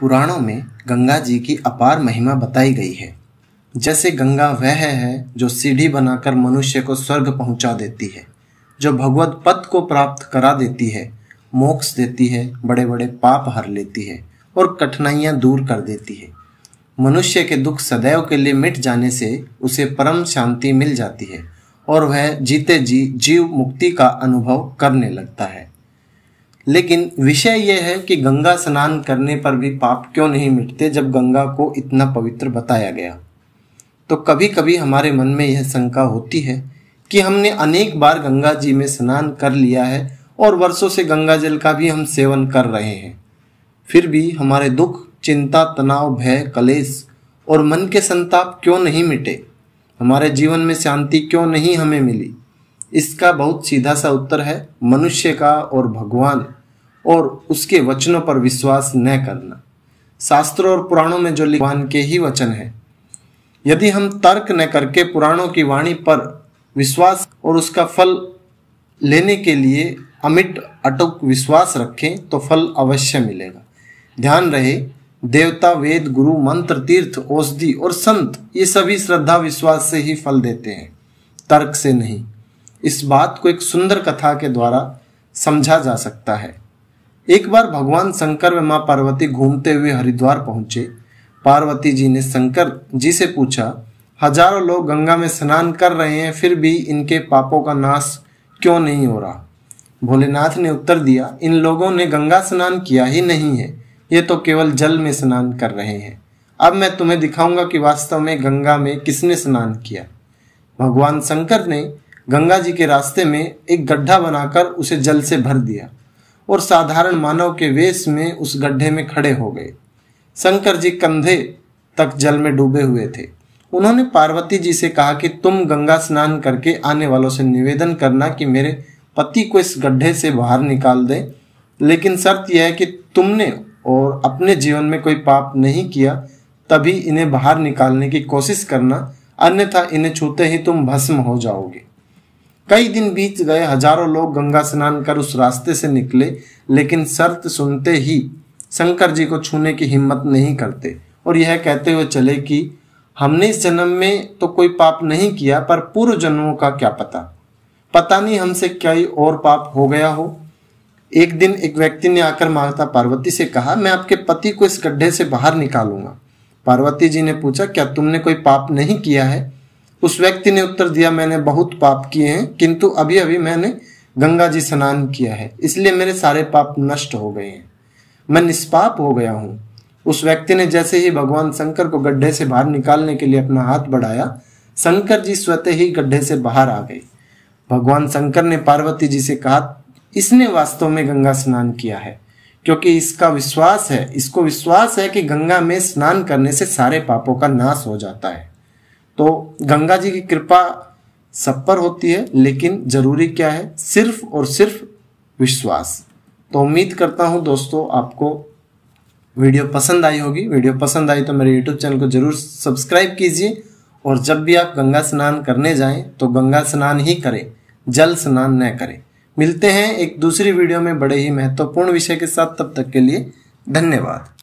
पुराणों में गंगा जी की अपार महिमा बताई गई है जैसे गंगा वह है जो सीढ़ी बनाकर मनुष्य को स्वर्ग पहुंचा देती है जो भगवत पद को प्राप्त करा देती है मोक्ष देती है बड़े बड़े पाप हर लेती है और कठिनाइयां दूर कर देती है मनुष्य के दुख सदैव के लिए मिट जाने से उसे परम शांति मिल जाती है और वह जीते जी जीव मुक्ति का अनुभव करने लगता है लेकिन विषय यह है कि गंगा स्नान करने पर भी पाप क्यों नहीं मिटते जब गंगा को इतना पवित्र बताया गया तो कभी कभी हमारे मन में यह शंका होती है कि हमने अनेक बार गंगा जी में स्नान कर लिया है और वर्षों से गंगा जल का भी हम सेवन कर रहे हैं फिर भी हमारे दुख चिंता तनाव भय कलेश और मन के संताप क्यों नहीं मिटे हमारे जीवन में शांति क्यों नहीं हमें मिली इसका बहुत सीधा सा उत्तर है मनुष्य का और भगवान और उसके वचनों पर विश्वास न करना शास्त्रों और पुराणों में जो भगवान के ही वचन है यदि हम तर्क न करके पुराणों की वाणी पर विश्वास और उसका फल लेने के लिए अमिट अटुक विश्वास रखें तो फल अवश्य मिलेगा ध्यान रहे देवता वेद गुरु मंत्र तीर्थ औषधि और संत ये सभी श्रद्धा विश्वास से ही फल देते हैं तर्क से नहीं इस बात को एक सुंदर कथा के द्वारा समझा जा सकता है एक बार भगवान शंकर व माँ पार्वती घूमते हुए हरिद्वार पहुंचे पार्वती जी ने शंकर जी से पूछा हजारों लोग गंगा में स्नान कर रहे हैं फिर भी इनके पापों का नाश क्यों नहीं हो रहा भोलेनाथ ने उत्तर दिया इन लोगों ने गंगा स्नान किया ही नहीं है ये तो केवल जल में स्नान कर रहे हैं अब मैं तुम्हें दिखाऊंगा कि वास्तव में गंगा में किसने स्नान किया भगवान शंकर ने गंगा जी के रास्ते में एक गड्ढा बनाकर उसे जल से भर दिया और साधारण मानव के वेश में उस गड्ढे में खड़े हो गए शंकर जी कंधे तक जल में डूबे हुए थे उन्होंने पार्वती जी से कहा कि तुम गंगा स्नान करके आने वालों से निवेदन करना कि मेरे पति को इस गड्ढे से बाहर निकाल दें लेकिन शर्त यह है कि तुमने और अपने जीवन में कोई पाप नहीं किया तभी इन्हें बाहर निकालने की कोशिश करना अन्यथा इन्हें छूते ही तुम भस्म हो जाओगे कई दिन बीत गए हजारों लोग गंगा स्नान कर उस रास्ते से निकले लेकिन शर्त सुनते ही शंकर जी को छूने की हिम्मत नहीं करते और यह कहते हुए चले कि हमने इस जन्म में तो कोई पाप नहीं किया पर पूर्व जन्मों का क्या पता पता नहीं हमसे कई और पाप हो गया हो एक दिन एक व्यक्ति ने आकर माता पार्वती से कहा मैं आपके पति को इस गड्ढे से बाहर निकालूंगा पार्वती जी ने पूछा क्या तुमने कोई पाप नहीं किया है उस व्यक्ति ने उत्तर दिया मैंने बहुत पाप किए हैं किंतु अभी अभी मैंने गंगा जी स्नान किया है इसलिए मेरे सारे पाप नष्ट हो गए हैं मैं निष्पाप हो गया हूँ उस व्यक्ति ने जैसे ही भगवान शंकर को गड्ढे से बाहर निकालने के लिए अपना हाथ बढ़ाया शंकर जी स्वतः ही गड्ढे से बाहर आ गए भगवान शंकर ने पार्वती जी से कहा इसने वास्तव में गंगा स्नान किया है क्योंकि इसका विश्वास है इसको विश्वास है कि गंगा में स्नान करने से सारे पापों का नाश हो जाता है तो गंगा जी की कृपा सब पर होती है लेकिन जरूरी क्या है सिर्फ और सिर्फ विश्वास तो उम्मीद करता हूँ दोस्तों आपको वीडियो पसंद आई होगी वीडियो पसंद आई तो मेरे यूट्यूब चैनल को जरूर सब्सक्राइब कीजिए और जब भी आप गंगा स्नान करने जाएं तो गंगा स्नान ही करें जल स्नान न करें मिलते हैं एक दूसरी वीडियो में बड़े ही महत्वपूर्ण विषय के साथ तब तक के लिए धन्यवाद